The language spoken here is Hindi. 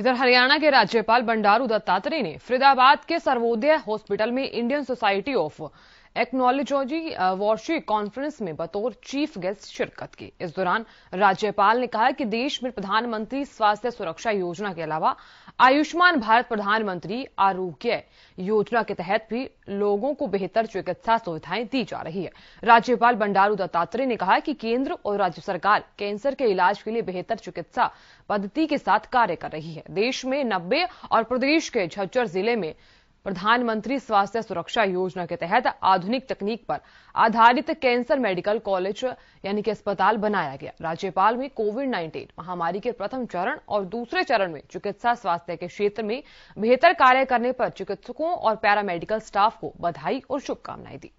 इधर हरियाणा के राज्यपाल बंडारू दत्तात्रेय ने फरीदाबाद के सर्वोदय हॉस्पिटल में इंडियन सोसाइटी ऑफ एक्नोलॉजी वार्षिक कॉन्फ्रेंस में बतौर चीफ गेस्ट शिरकत की इस दौरान राज्यपाल ने कहा कि देश में प्रधानमंत्री स्वास्थ्य सुरक्षा योजना के अलावा आयुष्मान भारत प्रधानमंत्री आरोग्य योजना के तहत भी लोगों को बेहतर चिकित्सा सुविधाएं दी जा रही है राज्यपाल बंडारू दत्तात्रेय ने कहा कि केंद्र और राज्य सरकार कैंसर के इलाज के लिए बेहतर चिकित्सा पद्धति के साथ कार्य कर रही है देश में नब्बे और प्रदेश के झज्जर जिले में प्रधानमंत्री स्वास्थ्य सुरक्षा योजना के तहत आधुनिक तकनीक पर आधारित कैंसर मेडिकल कॉलेज यानी कि अस्पताल बनाया गया राज्यपाल में कोविड 19 महामारी के प्रथम चरण और दूसरे चरण में चिकित्सा स्वास्थ्य के क्षेत्र में बेहतर कार्य करने पर चिकित्सकों और पैरामेडिकल स्टाफ को बधाई और शुभकामनाएं दी